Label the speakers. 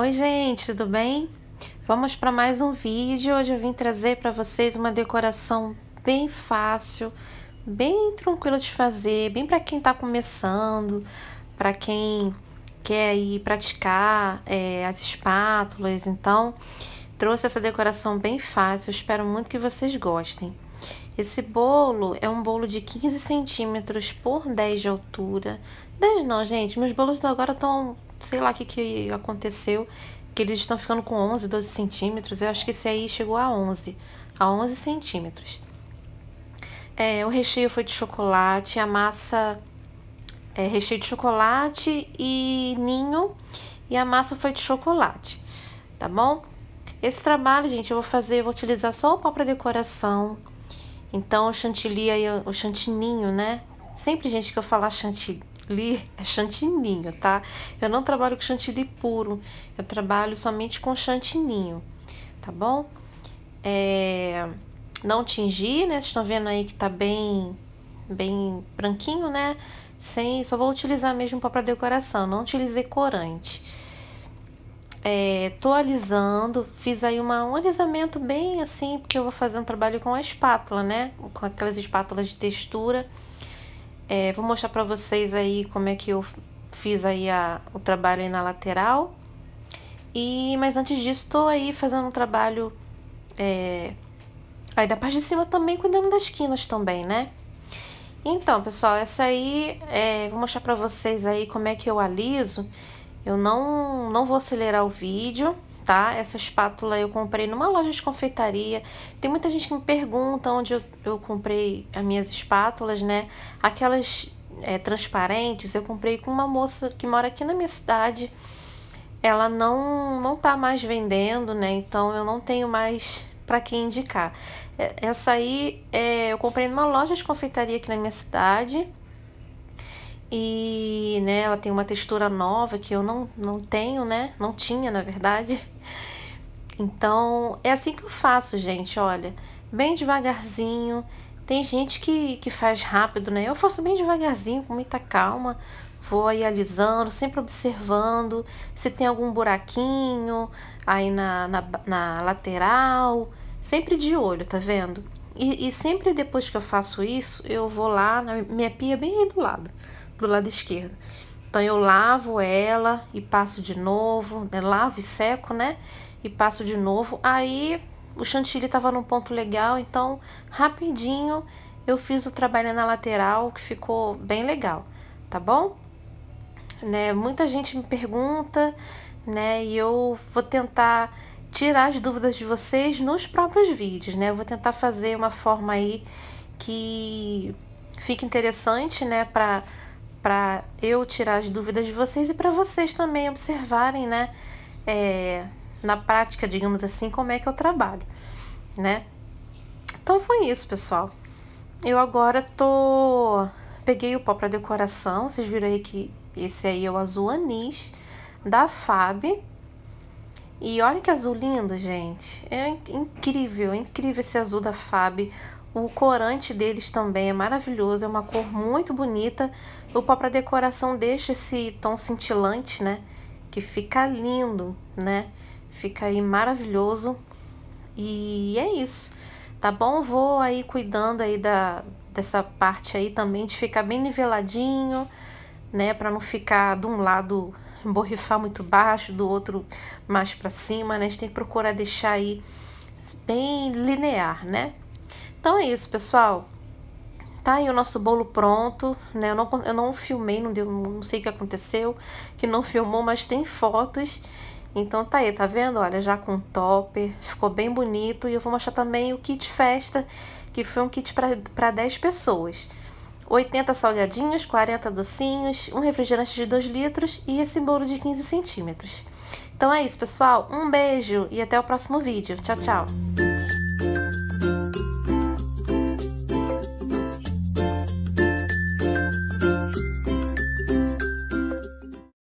Speaker 1: Oi gente, tudo bem? Vamos para mais um vídeo. Hoje eu vim trazer para vocês uma decoração bem fácil, bem tranquila de fazer, bem para quem está começando, para quem quer ir praticar é, as espátulas. Então, trouxe essa decoração bem fácil. Espero muito que vocês gostem. Esse bolo é um bolo de 15 centímetros por 10 de altura. 10 não, gente. Meus bolos agora estão sei lá o que, que aconteceu, que eles estão ficando com 11, 12 centímetros. Eu acho que esse aí chegou a 11, a 11 centímetros. É, o recheio foi de chocolate, a massa é recheio de chocolate e ninho, e a massa foi de chocolate, tá bom? Esse trabalho, gente, eu vou fazer, eu vou utilizar só o pó para decoração. Então, o chantilly aí, o chantininho, né? Sempre, gente, que eu falar chantilly, chantilly é chantininho, tá? Eu não trabalho com chantilly puro, eu trabalho somente com chantininho, tá bom? É, não tingir, né? Vocês estão vendo aí que tá bem, bem branquinho, né? Sem, só vou utilizar mesmo para decoração, não utilizei corante. É, tô alisando, fiz aí uma, um alisamento bem assim, porque eu vou fazer um trabalho com a espátula, né? Com aquelas espátulas de textura. É, vou mostrar pra vocês aí como é que eu fiz aí a, o trabalho aí na lateral. E, mas antes disso, estou aí fazendo um trabalho é, aí da parte de cima também, cuidando das esquinas também, né? Então, pessoal, essa aí, é, vou mostrar pra vocês aí como é que eu aliso. Eu não, não vou acelerar o vídeo, tá? Essa espátula eu comprei numa loja de confeitaria. Tem muita gente que me pergunta onde eu, eu comprei as minhas espátulas, né? Aquelas é, transparentes eu comprei com uma moça que mora aqui na minha cidade. Ela não, não tá mais vendendo, né? Então eu não tenho mais para quem indicar. É, essa aí é, eu comprei numa loja de confeitaria aqui na minha cidade e né, ela tem uma textura nova que eu não, não tenho, né? Não tinha, na verdade. Então, é assim que eu faço, gente, olha, bem devagarzinho. Tem gente que, que faz rápido, né? Eu faço bem devagarzinho, com muita calma. Vou aí alisando, sempre observando se tem algum buraquinho aí na, na, na lateral. Sempre de olho, tá vendo? E, e sempre depois que eu faço isso, eu vou lá na minha pia bem aí do lado do lado esquerdo. Então, eu lavo ela e passo de novo, né? lavo e seco, né? E passo de novo. Aí, o chantilly estava num ponto legal, então, rapidinho, eu fiz o trabalho na lateral, que ficou bem legal, tá bom? Né? Muita gente me pergunta, né? E eu vou tentar tirar as dúvidas de vocês nos próprios vídeos, né? Eu vou tentar fazer uma forma aí que fique interessante, né? Para para eu tirar as dúvidas de vocês e para vocês também observarem, né, é, na prática, digamos assim, como é que eu trabalho, né? Então foi isso, pessoal. Eu agora tô peguei o pó para decoração, vocês viram aí que esse aí é o azul anis da Fab. E olha que azul lindo, gente. É incrível, é incrível esse azul da Fab. O corante deles também é maravilhoso, é uma cor muito bonita. O pó para decoração deixa esse tom cintilante, né? Que fica lindo, né? Fica aí maravilhoso. E é isso, tá bom? Vou aí cuidando aí da, dessa parte aí também de ficar bem niveladinho, né? Para não ficar de um lado borrifar muito baixo, do outro mais para cima, né? A gente tem que procurar deixar aí bem linear, né? Então é isso, pessoal. Tá aí o nosso bolo pronto, né? Eu não, eu não filmei, não, deu, não sei o que aconteceu, que não filmou, mas tem fotos. Então tá aí, tá vendo? Olha, já com topper, ficou bem bonito. E eu vou mostrar também o kit festa, que foi um kit para 10 pessoas. 80 salgadinhos, 40 docinhos, um refrigerante de 2 litros e esse bolo de 15 centímetros. Então é isso, pessoal. Um beijo e até o próximo vídeo. Tchau, tchau!